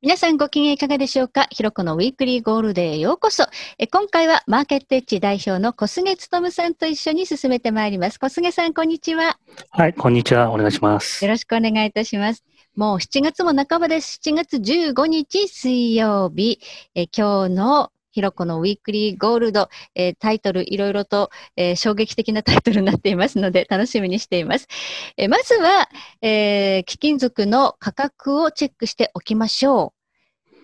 皆さんご機嫌いかがでしょうかひろこのウィークリーゴールデーへようこそ。え今回はマーケットエッジ代表の小菅勤さんと一緒に進めてまいります。小菅さん、こんにちは。はい、こんにちは。お願いします。よろしくお願いいたします。もう7月も半ばです。7月15日水曜日。え今日のひろこのウィークリーゴールド、えー、タイトルいろいろと、えー、衝撃的なタイトルになっていますので楽しみにしています。えー、まずは、え貴金属の価格をチェックしておきましょう。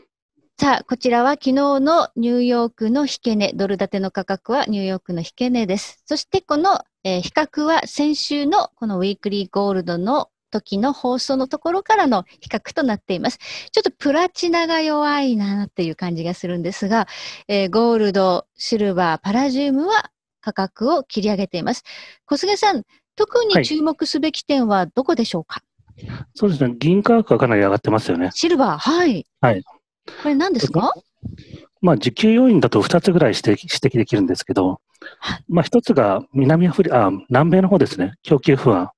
さあ、こちらは昨日のニューヨークの引け値、ドル建ての価格はニューヨークの引け値です。そしてこの、え比較は先週のこのウィークリーゴールドの時の放送のところからの比較となっています。ちょっとプラチナが弱いなっていう感じがするんですが、えー、ゴールド、シルバー、パラジウムは価格を切り上げています。小菅さん、特に注目すべき点はどこでしょうか、はい、そうですね。銀価格がかなり上がってますよね。シルバー、はい。はい。これ何ですかまあ、時給要因だと2つぐらい指摘指摘できるんですけど、まあ、1つが南アフリあ南米の方ですね、供給不安。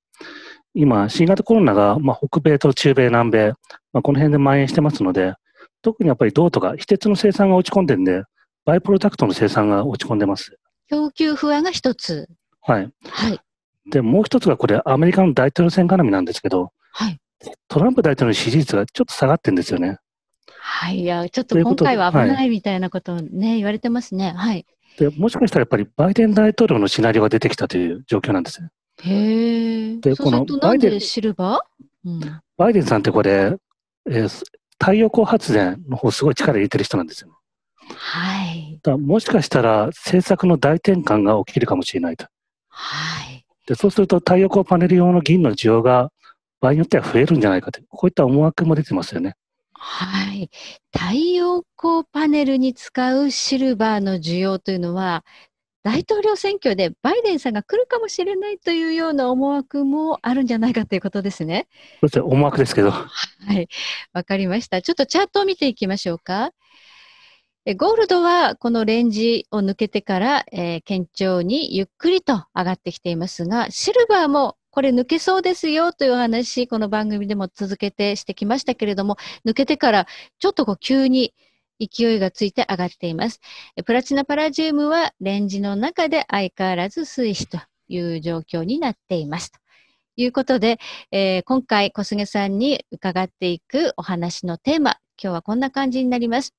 今、新型コロナが、まあ、北米と中米、南米、まあ、この辺で蔓延してますので、特にやっぱり銅とか、非鉄の生産が落ち込んでんで、バイプロダクトの生産が落ち込んでます。供給不安が一つ。はい。はい。で、もう一つがこれ、アメリカの大統領選絡みなんですけど、はい、トランプ大統領の支持率がちょっと下がってるんですよね。はい、いや、ちょっと今回は危ないみたいなことね、はい、言われてますね。はい。でもしかしたらやっぱりバイデン大統領のシナリオが出てきたという状況なんですね。へえ。で、このバイデン、シルバー、うん、バイデンさんってこれ、えー、太陽光発電の方すごい力入れてる人なんですよ。はい。だもしかしたら政策の大転換が起きるかもしれないと。はい。で、そうすると太陽光パネル用の銀の需要が場合によっては増えるんじゃないかとこういった思惑も出てますよね。はい。太陽光パネルに使うシルバーの需要というのは、大統領選挙でバイデンさんが来るかもしれないというような思惑もあるんじゃないかということですね。思惑ですけど。はい、わかりました。ちょっとチャートを見ていきましょうか。ゴールドはこのレンジを抜けてから、えー、堅調にゆっくりと上がってきていますが、シルバーもこれ抜けそうですよというお話、この番組でも続けてしてきましたけれども、抜けてからちょっとこう急に勢いがついて上がっています。プラチナパラジウムはレンジの中で相変わらず推移という状況になっています。ということで、えー、今回小菅さんに伺っていくお話のテーマ、今日はこんな感じになります。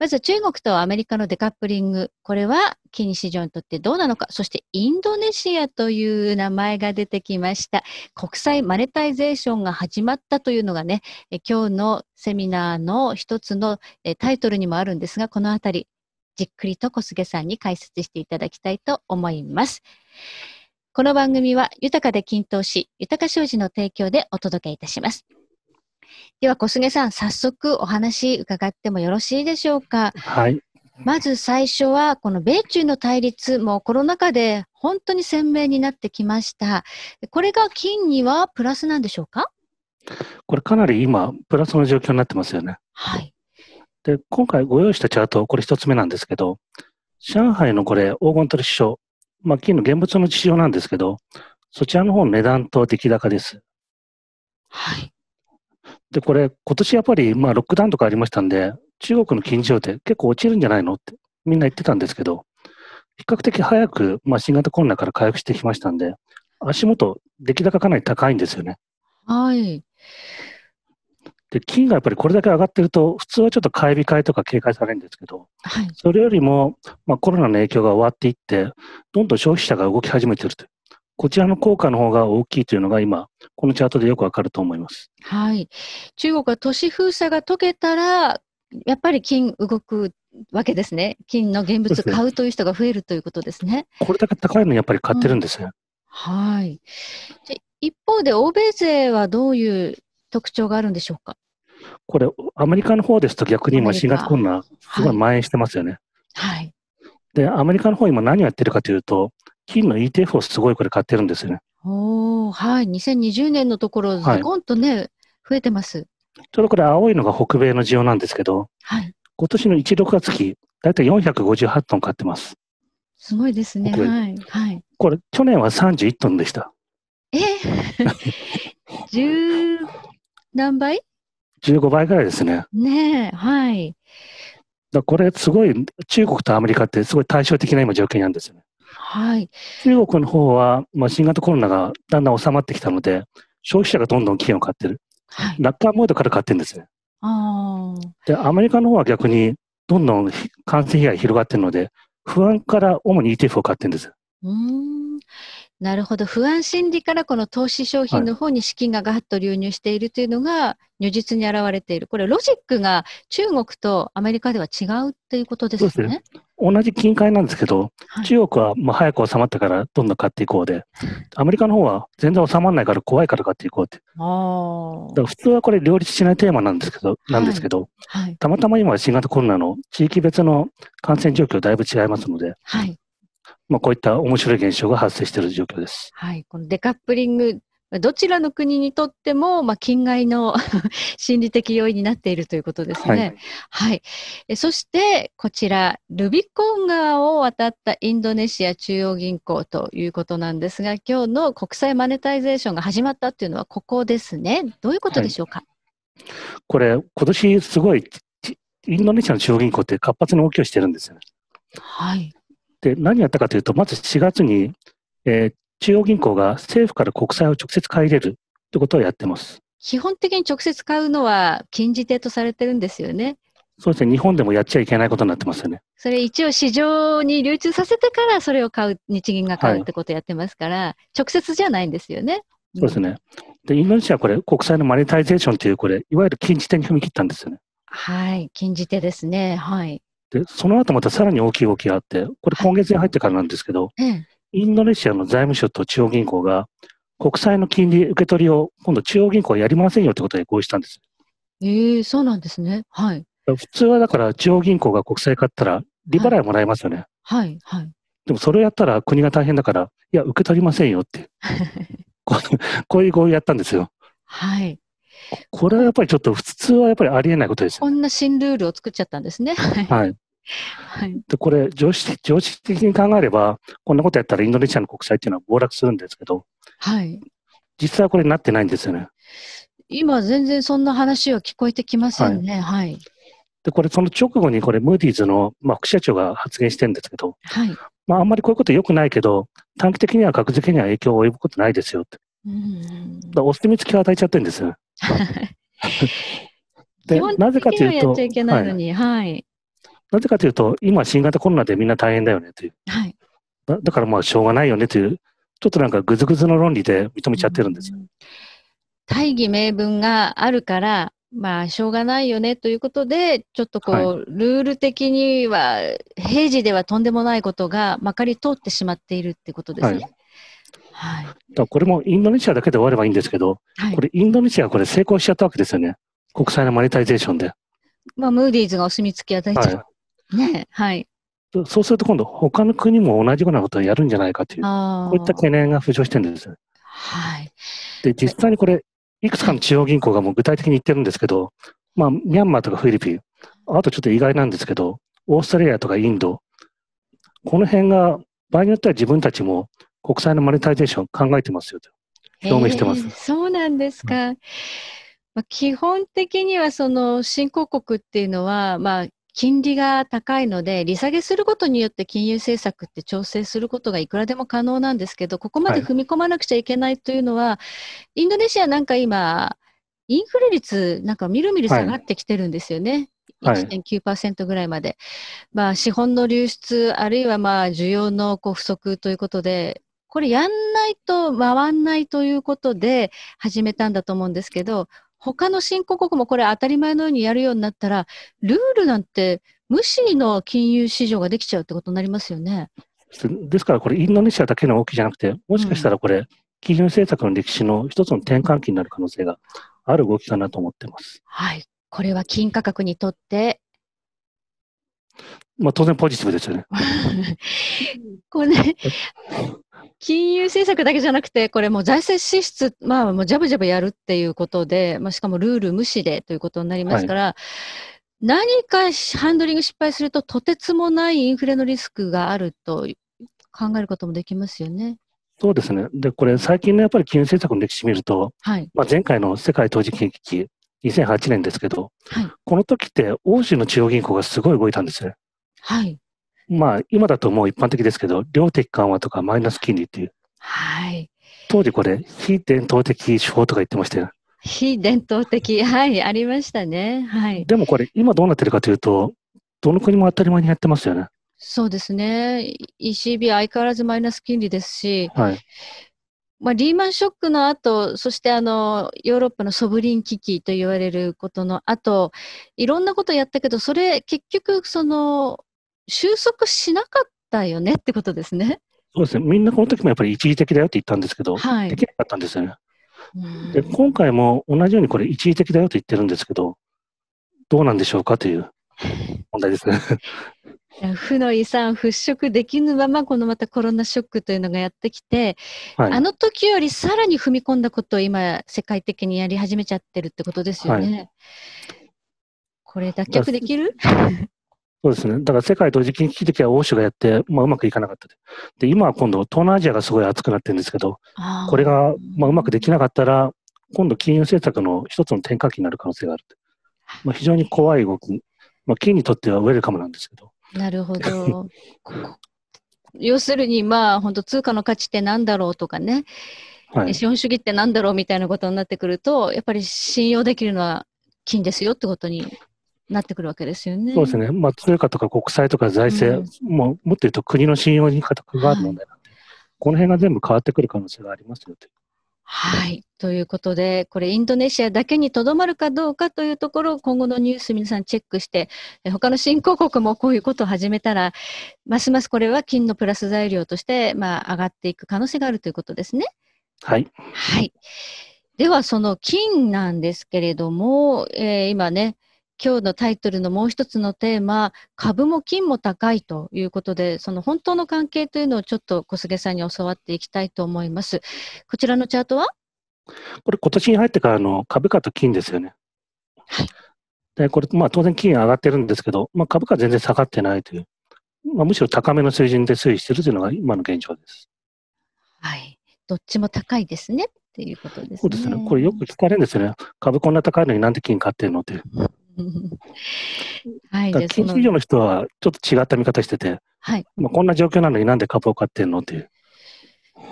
まず中国とアメリカのデカップリング。これは金市場にとってどうなのか。そしてインドネシアという名前が出てきました。国際マネタイゼーションが始まったというのがね、え今日のセミナーの一つのえタイトルにもあるんですが、このあたり、じっくりと小菅さんに解説していただきたいと思います。この番組は豊かで均等し、豊か商事の提供でお届けいたします。では小菅さん、早速お話伺ってもよろしいでしょうか。はい。まず最初は、この米中の対立もコロナ禍で本当に鮮明になってきました。これが金にはプラスなんでしょうかこれかなり今、プラスの状況になってますよね。はい。で、今回ご用意したチャート、これ一つ目なんですけど、上海のこれ、黄金取引所、まあ、金の現物の事情なんですけど、そちらの方の値段と出来高です。はい。で、これ、今年やっぱり、まあ、ロックダウンとかありましたんで、中国の金利上って結構落ちるんじゃないのってみんな言ってたんですけど、比較的早く、まあ、新型コロナから回復してきましたんで、足元、出来高かなり高いんですよね。はい。で、金がやっぱりこれだけ上がってると、普通はちょっと買い控えとか警戒されるんですけど、はい、それよりも、まあ、コロナの影響が終わっていって、どんどん消費者が動き始めてるとこちらの効果の方が大きいというのが今、このチャートでよくわかると思います。はい。中国は都市封鎖が解けたら、やっぱり金動くわけですね。金の現物買うという人が増えるということですね。これだけ高いのやっぱり買ってるんですね。うん、はい。一方で欧米勢はどういう特徴があるんでしょうか。これ、アメリカの方ですと逆に今新型コロナ、すごい蔓延してますよね。はい。はい、で、アメリカの方今何をやってるかというと、金の ETF をすごいこれ買ってるんですよね。おはい、2020年のところ、ズコンとね、はい、増えてます。ちょうどこれ、青いのが北米の需要なんですけど、はい、今年の1、6月期、大体458トン買ってます。すごいですね。はい。はい、これ、去年は31トンでした。え 十何倍 ?15 倍ぐらいですね。ねえ、はい。だこれ、すごい、中国とアメリカってすごい対照的な今、状況なんですよね。はい、中国の方は、まあ、新型コロナがだんだん収まってきたので、消費者がどんどん期限を買ってる。はい、カーモードから買ってるんですね。あで、アメリカの方は逆に、どんどん感染被害が広がってるので、不安から主に ETF を買ってるんです。うんなるほど。不安心理からこの投資商品の方に資金がガッと流入しているというのが如実に表れている。これ、ロジックが中国とアメリカでは違うっていうことですね。す同じ金塊なんですけど、はい、中国はまあ早く収まったからどんどん買っていこうで、アメリカの方は全然収まらないから怖いから買っていこうって。あだから普通はこれ両立しないテーマなんですけど、なんですけど、はい、たまたま今新型コロナの地域別の感染状況だいぶ違いますので、はい、まあ、こういった面白い現象が発生している状況です。はい、このデカップリングどちらの国にとっても、まあ、近外の 心理的要因になっているということですね。はい、はい、えそしてこちらルビコン川を渡ったインドネシア中央銀行ということなんですが今日の国際マネタイゼーションが始まったというのはここですね。どういうことでしょうか、はい、これ今年すごいインドネシアの中央銀行って活発に動きをしてるんですよね。はいで、何やったかというと、まず4月に、えー、中央銀行が政府から国債を直接買い入れるということをやってます。基本的に直接買うのは禁じ手とされてるんですよね。そうですね、日本でもやっちゃいけないことになってますよね。それ一応市場に流通させてからそれを買う、日銀が買うってことをやってますから、はい、直接じゃないんですよね。そうですね。で、インドネシアはこれ、国債のマネタイゼーションという、これ、いわゆる禁じ手に踏み切ったんですよね。はい、禁じ手ですね。はい。で、その後またさらに大きい動きがあって、これ今月に入ってからなんですけど、はい、インドネシアの財務省と中央銀行が、国債の金利受け取りを今度中央銀行はやりませんよということで合意したんです。えー、そうなんですね。はい。普通はだから中央銀行が国債買ったら利払いもらえますよね。はい、はい、はい、でもそれをやったら国が大変だから、いや、受け取りませんよって。こういう合意をやったんですよ。はい。これはやっぱりちょっと普通はやっぱりありえないことです。こんな新ルールを作っちゃったんですね。はい。はい、でこれ常識、常識的に考えれば、こんなことやったらインドネシアの国債っていうのは暴落するんですけど、はい、実はこれなってないんですよね。今、全然そんな話は聞こえてきませんね。はい、はい、でこれ、その直後にこれ、ムーディーズの、まあ、副社長が発言してるんですけど、はいまあ、あんまりこういうことよくないけど、短期的には格付けには影響を及ぶことないですよって。うんだお墨付きを与えちゃってるんですよ。でなぜかというと、はい、なぜかというと、今、新型コロナでみんな大変だよねという、はい、だだからまあ、しょうがないよねという、ちょっとなんかぐずぐずの論理で認めちゃってるんですよ。うん、大義名分があるからまあ、しょうがないよねということで、ちょっとこう、ルール的には、平時ではとんでもないことがまかり通ってしまっているってことですね。はい、はい、これもインドネシアだけで終わればいいんですけど、はい、これ、インドネシアこれ成功しちゃったわけですよね、国際のマネタイゼーションで。まあ、ムーディーズがお墨付き与えちゃっねはい。そうすると今度、他の国も同じようなことをやるんじゃないかという、こういった懸念が浮上してるんです。はい。で、実際にこれ、いくつかの中央銀行がもう具体的に言ってるんですけど、まあ、ミャンマーとかフィリピン、あとちょっと意外なんですけど、オーストラリアとかインド、この辺が場合によっては自分たちも国債のマネタイゼーション考えてますよと表明してます、えー、そうなんですか、うん、まあ、基本的にはその新興国っていうのは、まあ、金利が高いので、利下げすることによって金融政策って調整することがいくらでも可能なんですけど、ここまで踏み込まなくちゃいけないというのは、はい、インドネシアなんか今、インフレ率、なんかみるみる下がってきてるんですよね。はい、1.9%ぐらいまで、はい、まあ、資本の流出、あるいはまあ需要のこう不足ということで、これやんないと回んないということで始めたんだと思うんですけど、他の新興国もこれ当たり前のようにやるようになったら、ルールなんて無視の金融市場ができちゃうってことになりますよね。ですからこれインドネシアだけの動きじゃなくて、もしかしたらこれ、金融政策の歴史の一つの転換期になる可能性がある動きかなと思ってます。はい。これは金価格にとって、まあ、当然ポジティブですよね。これ、ね、金融政策だけじゃなくて、これも財政支出、まあ、もうジャブジャブやるっていうことで、まあ、しかもルール無視でということになりますから、はい、何かハンドリング失敗すると、とてつもないインフレのリスクがあると考えることもできますよね。そうですね。で、これ、最近のやっぱり金融政策の歴史見ると、はい、まあ、前回の世界投資危機、2008年ですけど、はい、この時って、欧州の中央銀行がすごい動いたんですね。はい。まあ、今だともう一般的ですけど、量的緩和とかマイナス金利っていう。はい。当時これ、非伝統的手法とか言ってましたよ。非伝統的、はい、ありましたね。はい。でもこれ、今どうなってるかというと、どの国も当たり前にやってますよね。そうですね。ECB 相変わらずマイナス金利ですし、はい。まあ、リーマンショックの後、そしてあのヨーロッパのソブリン危機と言われることの後、いろんなことをやったけど、それ結局その収束しなかったよねってことですね。そうですね。みんなこの時もやっぱり一時的だよって言ったんですけど、はい、できなかったんですよね。で今回も同じようにこれ一時的だよと言ってるんですけど、どうなんでしょうかという問題ですね。負の遺産払拭できぬままこのまたコロナショックというのがやってきて、はい、あの時よりさらに踏み込んだことを今世界的にやり始めちゃってるってことですよね。はい、これ脱却できるそうですね。だから世界同時期的は欧州がやって、まあ、うまくいかなかったで。今は今度、東南アジアがすごい熱くなってるんですけど、これが、まあ、うまくできなかったら、今度金融政策の一つの転換期になる可能性がある。まあ、非常に怖い動き。まあ、金にとってはウェルカムなんですけど。なるほど。要するに、まあ、本当通貨の価値ってなんだろうとかね、はい、資本主義ってなんだろうみたいなことになってくると、やっぱり信用できるのは金ですよってことになってくるわけですよね。そうですね。まあ、通貨とか国債とか財政、うん、もうもっ言うと国の信用に価格があるので、はい、この辺が全部変わってくる可能性がありますよと。はい。ということで、これインドネシアだけにとどまるかどうかというところを今後のニュース皆さんチェックして、他の新興国もこういうことを始めたら、ますますこれは金のプラス材料として、まあ、上がっていく可能性があるということですね。はい。はい。では、その金なんですけれども、えー、今ね、今日のタイトルのもう一つのテーマ株も金も高いということでその本当の関係というのをちょっと小菅さんに教わっていきたいと思いますこちらのチャートはこれ今年に入ってからの株価と金ですよねはいでこれ、まあ、当然金上がってるんですけど、まあ、株価全然下がってないという、まあ、むしろ高めの水準で推移しているというのが今の現状ですはいどっちも高いですねっていうことですねそうですねこれよく聞かれるんですよね株こんな高いのになんで金買ってるのって、うん はい、近畿以の人はちょっと違った見方してて、はい、まあこんな状況なのになんで株を買ってんのっていう。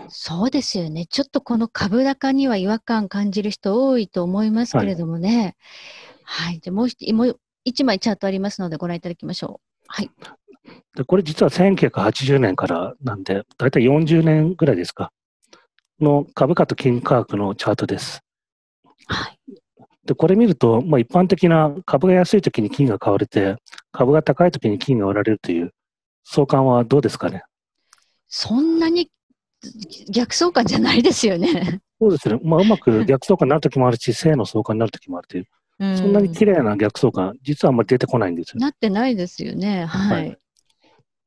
そうですよね。ちょっとこの株高には違和感感じる人多いと思いますけれどもね。はい、はい、じゃもう一枚チャートありますのでご覧いただきましょう。はい。でこれ実は1980年からなんで、大体40年ぐらいですか、の株価と金価格のチャートです。はい。で、これ見ると、まあ、一般的な株が安い時に金が買われて、株が高い時に金が売られるという相関はどうですかねそんなに逆相関じゃないですよね。そうですね。まあ、うまく逆相関になる時もあるし、正の相関になる時もあるという。そんなに綺麗な逆相関、実はあんまり出てこないんですよ。なってないですよね。はい。はい、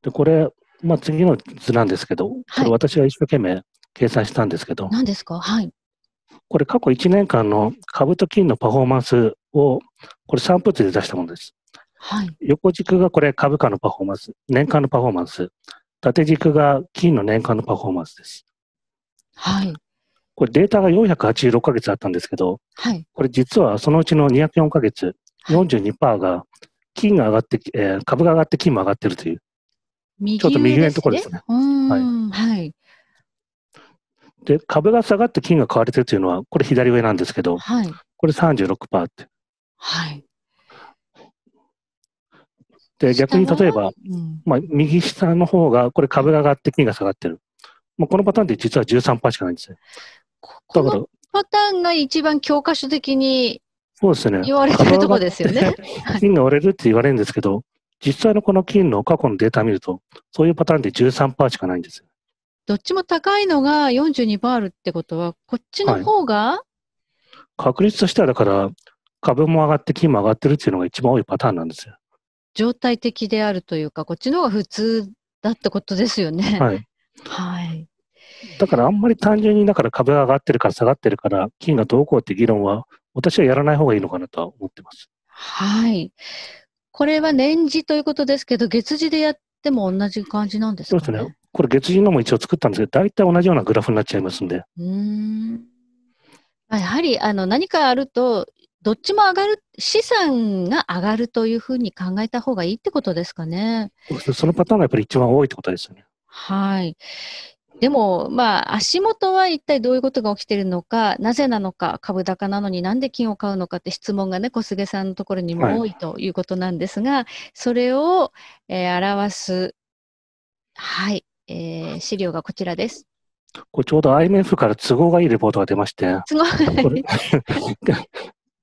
で、これ、まあ、次の図なんですけど、これ私は一生懸命計算したんですけど、何ですかはい。これ過去1年間の株と金のパフォーマンスを、これ散布図で出したものです。はい、横軸がこれ株価のパフォーマンス、年間のパフォーマンス。縦軸が金の年間のパフォーマンスです。はい。これデータが486ヶ月あったんですけど、はい、これ実はそのうちの204ヶ月、42%が金が上がって、えー、株が上がって金も上がってるという。ちょっと右上のところですね。はい。はい。で、株が下がって金が買われてるというのは、これ左上なんですけど、はい、これ36%って。はい。で、逆に例えば、うん、まあ、右下の方が、これ株が上がって金が下がってる。まあ、このパターンで実は13%しかないんですよ。このパターンが一番教科書的にそうですね。言われてるとこですよね。金が折れるって言われるんですけど、実際のこの金の過去のデータを見ると、そういうパターンで13%しかないんですよ。どっちも高いのが42バールってことは、こっちの方が、はい、確率としては、だから、株も上がって、金も上がってるっていうのが一番多いパターンなんですよ。状態的であるというか、こっちの方が普通だってことですよね。はい。はい。だからあんまり単純に、だから株が上がってるから下がってるから、金がどうこうって議論は、私はやらない方がいいのかなとは思ってます。はい。これは年次ということですけど、月次でやっても同じ感じなんですか、ね、そうですね。これ月次のも一応作ったんですけど、大体同じようなグラフになっちゃいますんで。うんやはりあの何かあると、どっちも上がる、資産が上がるというふうに考えた方がいいってことですかね。そのパターンがやっぱり一番多いってことですよね。はい。でも、まあ、足元は一体どういうことが起きているのか、なぜなのか、株高なのになんで金を買うのかって質問がね、小菅さんのところにも多いということなんですが、はい、それを、えー、表す、はい、えー、資料がこちらです。これちょうど IMF から都合がいいレポートが出まして、都合これ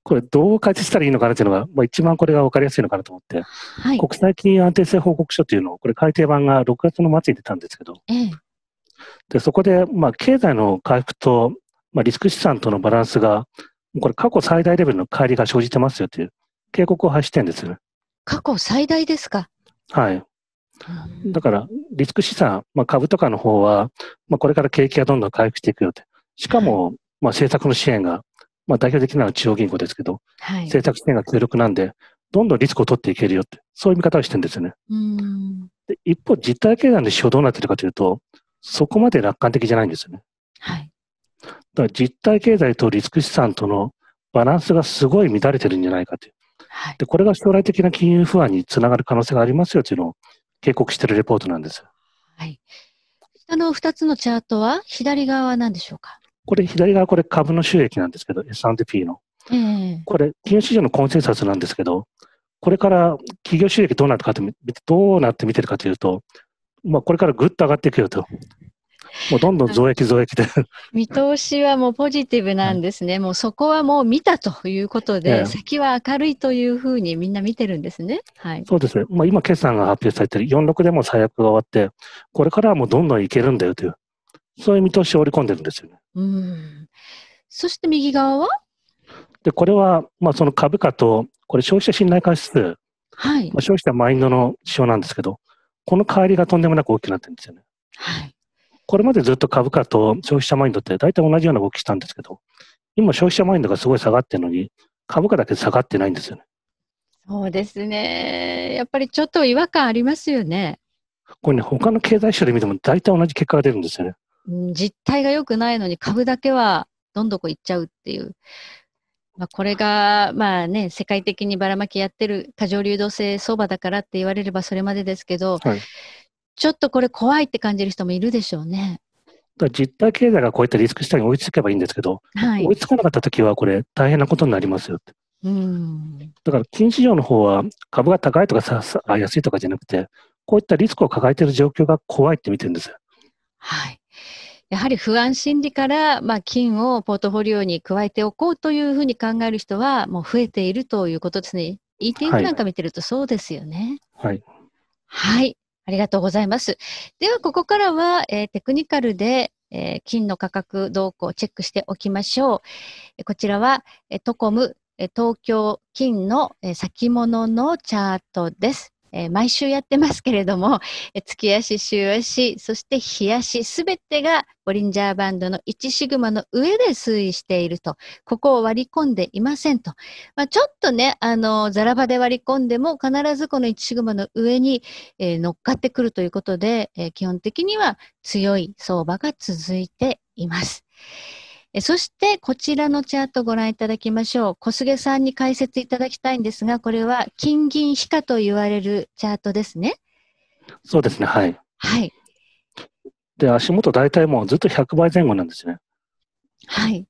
これどう解説したらいいのかなというのが、まあ、一番これが分かりやすいのかなと思って、はい、国際金融安定性報告書というのを、これ改訂版が6月の末に出たんですけど、ええ、でそこで、まあ、経済の回復と、まあ、リスク資産とのバランスが、これ過去最大レベルの乖離が生じてますよという警告を発してるんです。過去最大ですかはい。だから、リスク資産、まあ、株とかの方は、まあ、これから景気がどんどん回復していくよって。しかも、まあ、政策の支援が、まあ、代表的なのは中央銀行ですけど、はい、政策支援が強力なんで、どんどんリスクを取っていけるよって、そういう見方をしてるんですよね。で一方、実体経済の指標どうなってるかというと、そこまで楽観的じゃないんですよね。はい、だから実体経済とリスク資産とのバランスがすごい乱れてるんじゃないかという。はい、でこれが将来的な金融不安につながる可能性がありますよというのを警告しているレポートなんです。はい。下の2つのチャートは左側は何でしょうかこれ左側これ株の収益なんですけど、S&P の。えー、これ、金融市場のコンセンサスなんですけど、これから企業収益どうなるかって、どうなって見てるかというと、まあ、これからぐっと上がっていくよと。もうどんどん増益増益で。見通しはもうポジティブなんですね。もうそこはもう見たということで、先は明るいというふうにみんな見てるんですね。はい、そうですね。まあ、今、決算が発表されてる46でも最悪が終わって、これからはもうどんどんいけるんだよという、そういう見通しを織り込んでるんですよね。うん。そして右側はで、これは、まあ、その株価と、これ消費者信頼関数。はい。まあ、消費者マインドの指標なんですけど、この帰りがとんでもなく大きくなってるんですよね。はい。これまでずっと株価と消費者マインドって大体同じような動きしたんですけど、今消費者マインドがすごい下がってるのに、株価だけ下がってないんですよね。そうですね。やっぱりちょっと違和感ありますよね。これね、他の経済省で見ても大体同じ結果が出るんですよね。実態が良くないのに株だけはどんどこいっちゃうっていう。まあ、これが、まあね、世界的にばらまきやってる過剰流動性相場だからって言われればそれまでですけど、はい、ちょっとこれ怖いって感じる人もいるでしょうね。だ実体経済がこういったリスク下に追いつけばいいんですけど、はい、追いつかなかった時はこれ大変なことになりますよって。うんだから金市場の方は株が高いとかさ安いとかじゃなくてこういったリスクを抱えている状況が怖いって見てるんですよ。はい、やはり不安心理から、まあ、金をポートフォリオに加えておこうというふうに考える人はもう増えているということですね。ETF なんか見てるとそうですよね。はい、はい、はいありがとうございます。では、ここからは、えー、テクニカルで、えー、金の価格動向をチェックしておきましょう。えこちらは、えトコム、え東京金の、え先物のチャートです。えー、毎週やってますけれども、えー、月足、週足、そして日足、すべてがボリンジャーバンドの1シグマの上で推移していると、ここを割り込んでいませんと。まあ、ちょっとね、あの、ザラバで割り込んでも必ずこの1シグマの上に、えー、乗っかってくるということで、えー、基本的には強い相場が続いています。えそして、こちらのチャートご覧いただきましょう。小菅さんに解説いただきたいんですが、これは金銀非化と言われるチャートですね。そうですね、はい。はい。で、足元大体もうずっと100倍前後なんですね。はい。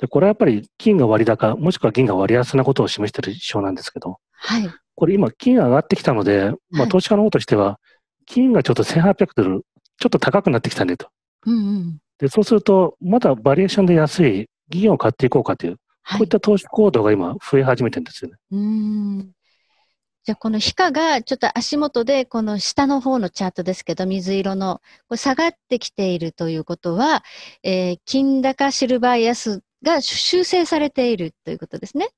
で、これはやっぱり金が割高、もしくは銀が割安なことを示している指なんですけど、はい。これ今、金が上がってきたので、まあ、投資家の方としては、金がちょっと1800ドル、ちょっと高くなってきたねと。うんうん。で、そうすると、まだバリエーションで安い銀を買っていこうかという、はい、こういった投資行動が今、増え始めてるんですよね。うんじゃあ、この非価がちょっと足元で、この下の方のチャートですけど、水色の、これ下がってきているということは、えー、金高シルバー安が修正されているということですね。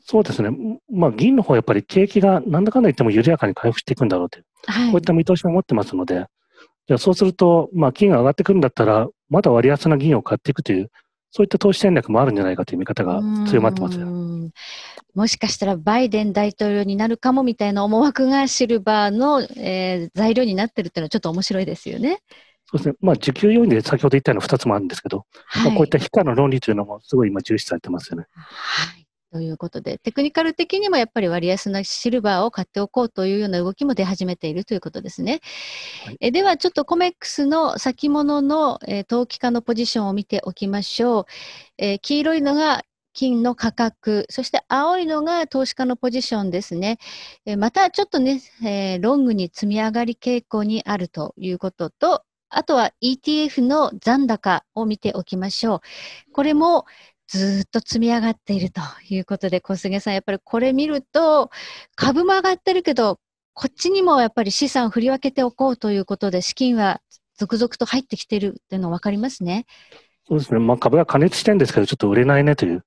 そうですね、まあ、銀の方はやっぱり景気がなんだかんだ言っても緩やかに回復していくんだろうという、はい、こういった見通しを持ってますので、じゃあそうすると、まあ、金が上がってくるんだったら、まだ割安な銀を買っていくという、そういった投資戦略もあるんじゃないかという見方が強まってますもしかしたらバイデン大統領になるかもみたいな思惑がシルバーの、えー、材料になってるっていうのはちょっと面白いですよね。そうですね。まあ、受給要因で先ほど言ったような2つもあるんですけど、はい、まあ、こういった非課の論理というのもすごい今重視されてますよね。はいということで、テクニカル的にもやっぱり割安なシルバーを買っておこうというような動きも出始めているということですね。はい、えでは、ちょっとコメックスの先物の、えー、投機化のポジションを見ておきましょう。えー、黄色いのが金の価格、そして青いのが投資家のポジションですね。えー、またちょっとね、えー、ロングに積み上がり傾向にあるということと、あとは ETF の残高を見ておきましょう。これもずっと積み上がっているということで、小菅さん、やっぱりこれ見ると、株も上がってるけど、こっちにもやっぱり資産を振り分けておこうということで、資金は続々と入ってきてるっていうの分かりますね。そうですね、まあ、株が加熱してるんですけど、ちょっと売れないねという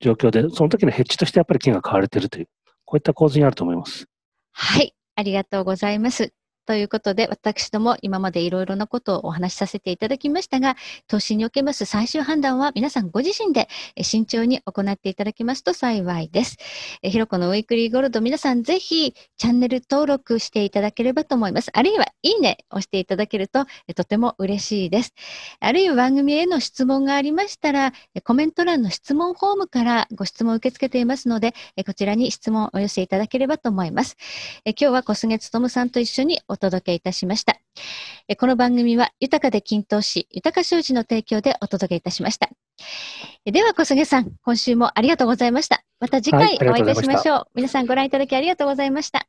状況で、その時のヘッジとしてやっぱり金が買われてるという、こういった構図にあると思います。はい、ありがとうございます。ということで、私ども今までいろいろなことをお話しさせていただきましたが、投資におけます最終判断は皆さんご自身で慎重に行っていただきますと幸いです。えひろこのウィークリーゴールド、皆さんぜひチャンネル登録していただければと思います。あるいは、いいねをしていただけるととても嬉しいです。あるいは番組への質問がありましたら、コメント欄の質問フォームからご質問を受け付けていますので、こちらに質問をお寄せいただければと思います。え今日は小菅勉さんと一緒にお届けいたしました。この番組は豊かで均等し、豊か商事の提供でお届けいたしました。では小菅さん、今週もありがとうございました。また次回お会いいたしましょう。はい、皆さんご覧いただきありがとうございました。